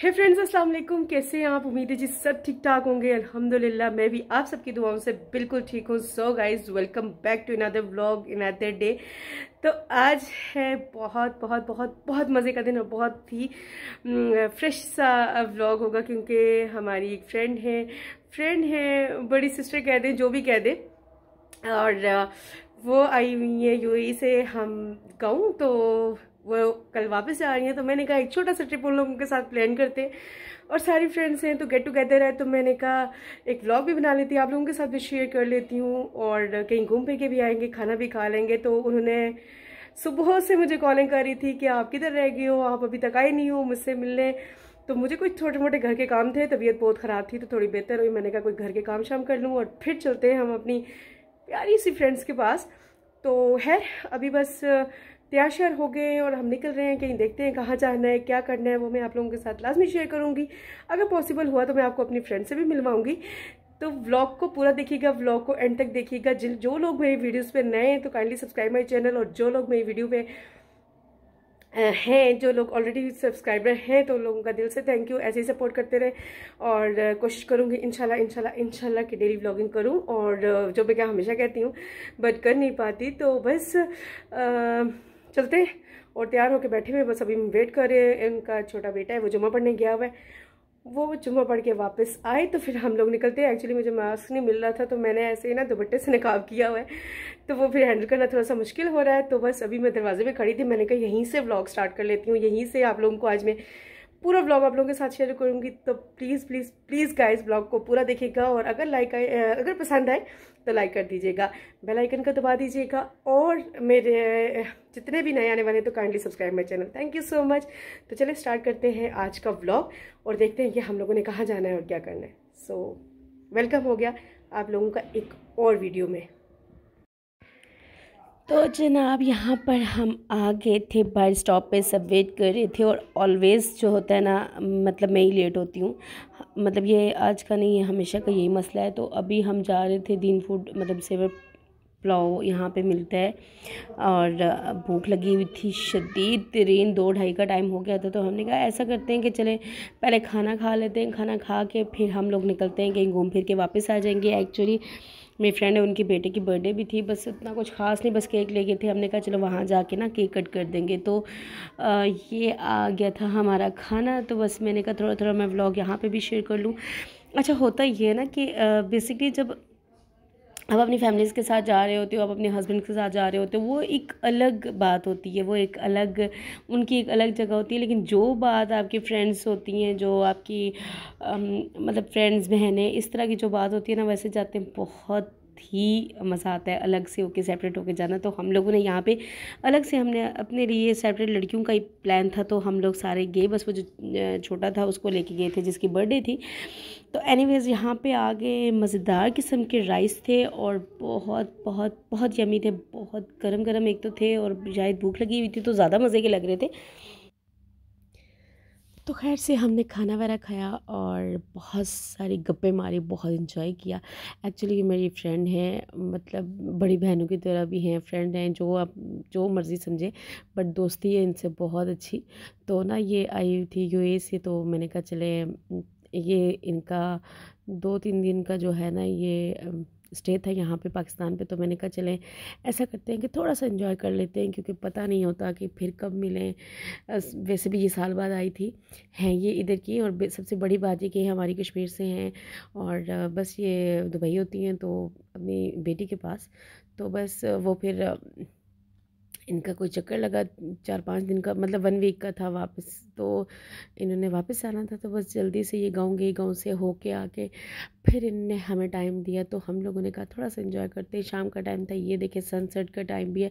हे friends अस्सलाम वालेकुम कैसे हैं आप उम्मीद है जी सब ठीक ठाक होंगे अल्हम्दुलिल्लाह मैं भी आप सबकी दुआओं से बिल्कुल ठीक हूँ so guys welcome back to another vlog another day तो आज है बहुत बहुत बहुत बहुत मज़े का दिन और बहुत ही फ्रेश सा व्लॉग होगा क्योंकि हमारी एक फ्रेंड है फ्रेंड है बड़ी सिस्टर कह दें जो भी कह दें और वो आई हुई है यूएई e से हम गाऊँ तो वो कल वापस आ रही हैं तो मैंने कहा एक छोटा सा ट्रिप उन लोगों के साथ प्लान करते हैं और सारी फ्रेंड्स हैं तो गेट टुगेदर है तो मैंने कहा एक व्लॉग भी बना लेती आप लोगों के साथ भी शेयर कर लेती हूँ और कहीं घूम फिर के भी आएंगे खाना भी खा लेंगे तो उन्होंने सुबह से मुझे कॉलिंग कर रही थी कि आप किधर रह गए हो आप अभी तक आए नहीं हो मुझसे मिलने तो मुझे कुछ छोटे मोटे घर के काम थे तबीयत बहुत ख़राब थी तो थोड़ी बेहतर हुई मैंने कहा कोई घर के काम शाम कर लूँ और फिर चलते हैं हम अपनी प्यारी सी फ्रेंड्स के पास तो है अभी बस तैयार शेयर हो गए हैं और हम निकल रहे हैं कहीं देखते हैं कहाँ जाना है क्या करना है वो मैं आप लोगों के साथ लाजमी शेयर करूँगी अगर पॉसिबल हुआ तो मैं आपको अपनी फ्रेंड से भी मिलवाऊँगी तो व्लॉग को पूरा देखिएगा व्लॉग को एंड तक देखिएगा जिन जो लोग मेरी वीडियोस पे नए हैं तो काइंडली सब्सक्राइब माई चैनल और जो लोग मेरी वीडियो पे हैं जो लोग ऑलरेडी सब्सक्राइबर हैं तो लोगों का दिल से थैंक यू ऐसे ही सपोर्ट करते रहे और कोशिश करूँगी शाला इन शाला कि डेली ब्लॉगिंग करूँ और जो मैं क्या हमेशा कहती हूँ बट कर नहीं पाती तो बस आ, चलते हैं और तैयार होकर बैठे हुए बस अभी हम वेट कर रहे हैं इनका छोटा बेटा है वो जुम्मा पढ़ने गया हुआ है वो जुम्मा पढ़ के वापस आए तो फिर हम लोग निकलते हैं एक्चुअली मुझे मास्क नहीं मिल रहा था तो मैंने ऐसे ही ना दुपट्टे से निकाब किया हुआ है तो वो फिर हैंडल करना थोड़ा सा मुश्किल हो रहा है तो बस अभी मैं दरवाजे पे खड़ी थी मैंने कहा यहीं से ब्लॉग स्टार्ट कर लेती हूँ यहीं से आप लोगों को आज मैं पूरा ब्लॉग आप लोगों के साथ शेयर करूँगी तो please please please guys blog को पूरा देखिएगा और अगर लाइक आए अगर पसंद आए तो लाइक कर दीजिएगा बेल आइकन का दबा दीजिएगा और मेरे जितने भी नए आने वाले हैं तो kindly subscribe my channel thank you so much तो चलिए स्टार्ट करते हैं आज का ब्लॉग और देखते हैं कि हम लोगों ने कहाँ जाना है और क्या करना है सो so, वेलकम हो गया आप लोगों का एक और वीडियो में तो जनाब यहाँ पर हम आ गए थे बस स्टॉप पे सब वेट कर रहे थे और ऑलवेज़ जो होता है ना मतलब मैं ही लेट होती हूँ मतलब ये आज का नहीं है हमेशा का यही मसला है तो अभी हम जा रहे थे दिन फूड मतलब सेवर पुलाव यहाँ पे मिलता है और भूख लगी हुई थी शदीद तरीन दो ढाई का टाइम हो गया था तो हमने कहा ऐसा करते हैं कि चले पहले खाना खा लेते हैं खाना खा के फिर हम लोग निकलते हैं कहीं घूम फिर के वापस आ जाएंगे एक्चुअली मेरी फ्रेंड है उनके बेटे की बर्थडे भी थी बस इतना कुछ खास नहीं बस केक ले गए थे हमने कहा चलो वहाँ जाके ना केक कट कर देंगे तो आ, ये आ गया था हमारा खाना तो बस मैंने कहा थोड़ा थोड़ा मैं व्लॉग यहाँ पर भी शेयर कर लूँ अच्छा होता ये है ना कि बेसिकली जब आप अपनी फैमिलीज़ के साथ जा रहे होते हो आप अपने हस्बैंड के साथ जा रहे होते हो वो एक अलग बात होती है वो एक अलग उनकी एक अलग जगह होती है लेकिन जो बात आपकी फ्रेंड्स होती हैं जो आपकी अम, मतलब फ्रेंड्स बहनें इस तरह की जो बात होती है ना वैसे जाते हैं बहुत ही मज़ा आता है अलग से होके सेपरेट होके जाना तो हम लोगों ने यहाँ पे अलग से हमने अपने लिए सेपरेट लड़कियों का ही प्लान था तो हम लोग सारे गए बस वो जो छोटा था उसको लेके गए थे जिसकी बर्थडे थी तो एनीवेज़ यहाँ पे आगे मज़ेदार किस्म के राइस थे और बहुत बहुत बहुत यमी थे बहुत गरम गरम एक तो थे और शायद भूख लगी हुई थी तो ज़्यादा मज़े के लग रहे थे तो खैर से हमने खाना वगैरह खाया और बहुत सारी गप्पे मारे बहुत इन्जॉय किया एक्चुअली मेरी फ्रेंड है मतलब बड़ी बहनों की तरह भी हैं फ्रेंड हैं जो आप जो मर्ज़ी समझे बट दोस्ती है इनसे बहुत अच्छी तो ना ये आई हुई थी यूए e से तो मैंने कहा चले ये इनका दो तीन दिन का जो है ना ये स्टे था यहाँ पे पाकिस्तान पे तो मैंने कहा चलें ऐसा करते हैं कि थोड़ा सा इन्जॉय कर लेते हैं क्योंकि पता नहीं होता कि फिर कब मिलें वैसे भी ये साल बाद आई थी हैं ये इधर की और सबसे बड़ी बात ये कि हमारी कश्मीर से हैं और बस ये दुबई होती हैं तो अपनी बेटी के पास तो बस वो फिर इनका कोई चक्कर लगा चार पाँच दिन का मतलब वन वीक का था वापस तो इन्होंने वापस आना था तो बस जल्दी से ये गाँव गई गाँव से हो के आके फिर इनने हमें टाइम दिया तो हम लोगों ने कहा थोड़ा सा इन्जॉय करते शाम का टाइम था ये देखे सनसेट का टाइम भी है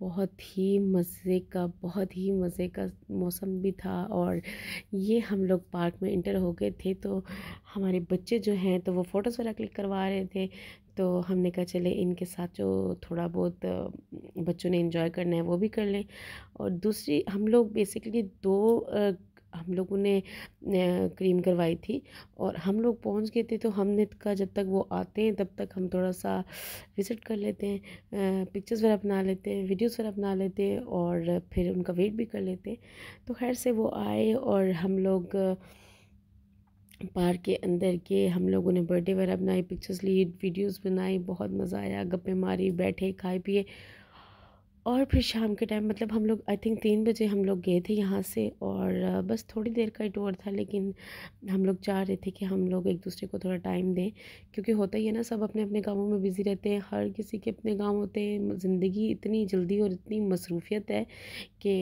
बहुत ही मज़े का बहुत ही मज़े का मौसम भी था और ये हम लोग पार्क में इंटर हो गए थे तो हमारे बच्चे जो हैं तो वो फ़ोटोज़ वगैरह क्लिक करवा रहे थे तो हमने कहा चले इनके साथ जो थोड़ा बहुत बच्चों ने इन्जॉय करना है वो भी कर लें और दूसरी हम लोग बेसिकली दो हम लोगों ने क्रीम करवाई थी और हम लोग पहुंच गए थे तो हमने का जब तक वो आते हैं तब तक हम थोड़ा सा विज़िट कर लेते हैं पिक्चर्स वगैरह अपना लेते हैं वीडियोस वगैरह अपना लेते हैं और फिर उनका वेट भी कर लेते हैं तो खैर से वो आए और हम लोग पार्क के अंदर के हम लोगों ने बर्थडे वगैरह बनाए पिक्चर्स ली वीडियोज़ बनाई बहुत मज़ा आया गप्पे मारी बैठे खाए पिए और फिर शाम के टाइम मतलब हम लोग आई थिंक तीन बजे हम लोग गए थे यहाँ से और बस थोड़ी देर का ही टूर था लेकिन हम लोग चाह रहे थे कि हम लोग एक दूसरे को थोड़ा टाइम दें क्योंकि होता ही है ना सब अपने अपने कामों में बिज़ी रहते हैं हर किसी के अपने काम होते हैं ज़िंदगी इतनी जल्दी और इतनी मसरूफियत है कि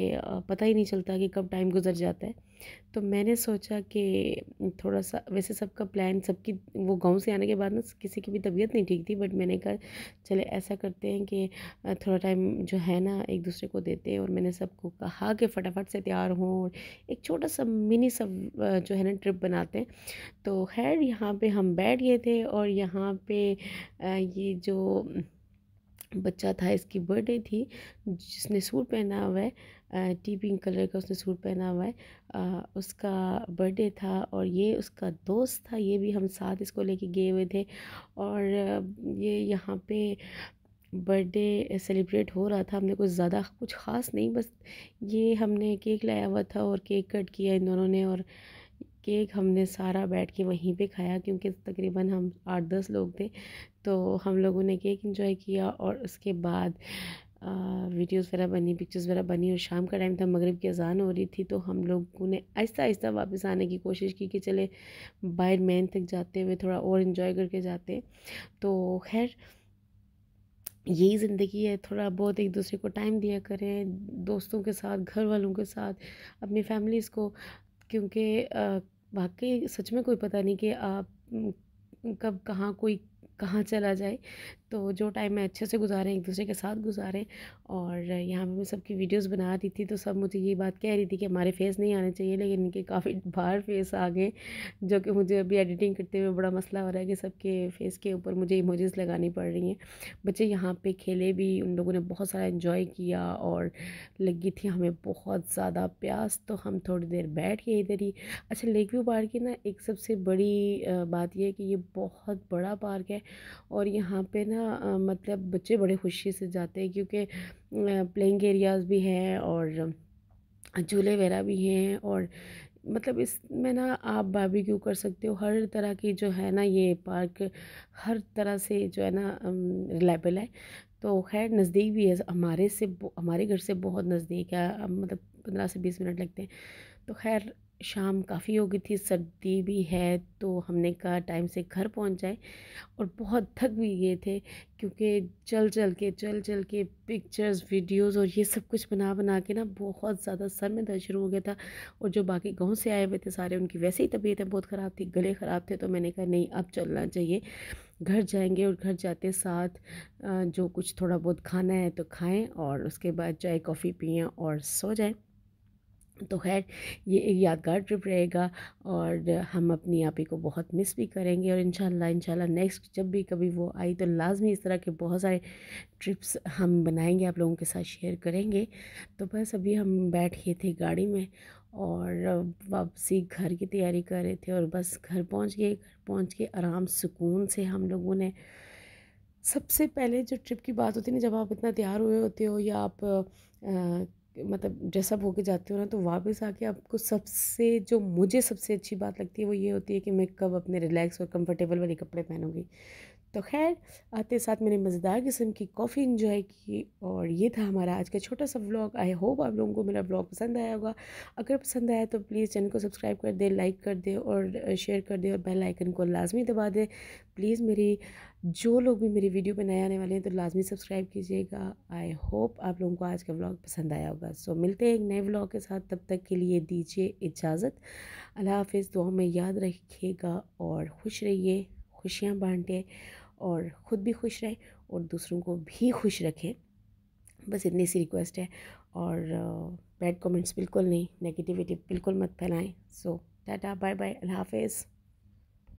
पता ही नहीं चलता कि कब टाइम गुजर जाता है तो मैंने सोचा कि थोड़ा सा वैसे सबका प्लान सबकी वो गांव से आने के बाद ना किसी की भी तबीयत नहीं ठीक थी बट मैंने कहा चले ऐसा करते हैं कि थोड़ा टाइम जो है ना एक दूसरे को देते हैं और मैंने सबको कहा कि फटाफट से तैयार हों और एक छोटा सा मिनी सब जो है ना ट्रिप बनाते हैं तो खैर यहाँ पे हम बैठ गए थे और यहाँ पे ये जो बच्चा था इसकी बर्थडे थी जिसने सूट पहना हुआ है टी पिंक कलर का उसने सूट पहना हुआ है आ, उसका बर्थडे था और ये उसका दोस्त था ये भी हम साथ इसको लेके गए हुए थे और ये यहाँ पे बर्थडे सेलिब्रेट हो रहा था हमने कुछ ज़्यादा कुछ ख़ास नहीं बस ये हमने केक लाया हुआ था और केक कट किया इन दोनों ने और केक हमने सारा बैठ के वहीं पे खाया क्योंकि तकरीबन हम आठ दस लोग थे तो हम लोगों ने केक इंजॉय किया और उसके बाद वीडियोस वगैरह बनी पिक्चर्स वगैरह बनी और शाम का टाइम था मगरब की अजान हो रही थी तो हम लोगों ने आहिस्ता आहिस्ता वापस आने की कोशिश की कि चले बाहर मैन तक जाते हुए थोड़ा और इन्जॉय करके जाते तो खैर यही ज़िंदगी है थोड़ा बहुत एक दूसरे को टाइम दिया करें दोस्तों के साथ घर वालों के साथ अपनी फैमिलीज़ को क्योंकि वाकई सच में कोई पता नहीं कि आप कब कहाँ कोई कहाँ चला जाए तो जो टाइम मैं अच्छे से गुजारें एक दूसरे के साथ गुजारें और यहाँ मैं सबकी वीडियोस बना रही थी तो सब मुझे ये बात कह रही थी कि हमारे फेस नहीं आने चाहिए लेकिन इनके काफ़ी बाहर फेस आ गए जो कि मुझे अभी एडिटिंग करते हुए बड़ा मसला हो रहा है कि सबके फेस के ऊपर मुझे इमोजेस लगानी पड़ रही हैं बच्चे यहाँ पर खेले भी उन लोगों ने बहुत सारा इन्जॉय किया और लगी थी हमें बहुत ज़्यादा प्यास तो हम थोड़ी देर बैठ गए इधर ही अच्छा लेक व्यू पार्क की ना एक सबसे बड़ी बात यह है कि ये बहुत बड़ा पार्क है और यहाँ पर ना ना मतलब बच्चे बड़े खुशी से जाते हैं क्योंकि प्लेइंग एरियाज़ भी हैं और झूले वगैरह भी हैं और मतलब इसमें ना आप बाबी क्यों कर सकते हो हर तरह की जो है ना ये पार्क हर तरह से जो है ना रिलायबल है तो खैर नज़दीक भी है हमारे से हमारे घर से बहुत नज़दीक है मतलब पंद्रह से बीस मिनट लगते हैं तो खैर शाम काफ़ी हो गई थी सर्दी भी है तो हमने कहा टाइम से घर पहुंच जाए और बहुत थक भी गए थे क्योंकि चल चल के चल चल के पिक्चर्स वीडियोस और ये सब कुछ बना बना के ना बहुत ज़्यादा सर में दर्द शुरू हो गया था और जो बाकी गांव से आए हुए थे सारे उनकी वैसे ही तबीयतें बहुत ख़राब थी गले ख़राब थे तो मैंने कहा नहीं अब चलना चाहिए घर जाएंगे और घर जाते साथ जो कुछ थोड़ा बहुत खाना है तो खाएँ और उसके बाद चाय कॉफ़ी पिएँ और सो जाएँ तो खैर ये एक यादगार ट्रिप रहेगा और हम अपनी आप ही को बहुत मिस भी करेंगे और इंशाल्लाह इंशाल्लाह नेक्स्ट जब भी कभी वो आई तो लाजमी इस तरह के बहुत सारे ट्रिप्स हम बनाएंगे आप लोगों के साथ शेयर करेंगे तो बस अभी हम बैठ गए थे गाड़ी में और वापसी घर की तैयारी कर रहे थे और बस घर पहुँच गए घर पहुँच के आराम सुकून से हम लोगों ने सबसे पहले जो ट्रिप की बात होती है ना जब आप इतना तैयार हुए होते हो या आप आ, मतलब ड्रेसअप होके जाती हूँ ना तो वापस आके आपको सबसे जो मुझे सबसे अच्छी बात लगती है वो ये होती है कि मैं कब अपने रिलैक्स और कंफर्टेबल वाले कपड़े पहनूंगी तो खैर आते साथ मैंने मज़ेदार किस्म की कॉफ़ी इन्जॉय की और ये था हमारा आज का छोटा सा व्लॉग आई होप आप लोगों को मेरा व्लॉग पसंद आया होगा अगर पसंद आया तो प्लीज़ चैनल को सब्सक्राइब कर दें लाइक कर दें और शेयर कर दें और बेल आइकन को लाजमी दबा दें प्लीज़ मेरी जो लोग भी मेरी वीडियो पर नए आने वाले हैं तो लाजमी सब्सक्राइब कीजिएगा आई होप आप लोगों को आज का व्लॉग पसंद आया होगा सो मिलते हैं एक नए व्लॉग के साथ तब तक के लिए दीजिए इजाज़त अल्लाह हाफिज़ दुआ में याद रखिएगा और खुश रहिए खुशियाँ बांटें और ख़ुद भी खुश रहें और दूसरों को भी खुश रखें बस इतनी सी रिक्वेस्ट है और बैड uh, कमेंट्स बिल्कुल नहीं नेगेटिविटी बिल्कुल मत फैलाएं सो टाटा बाय बाय अल्लाह हाफिज़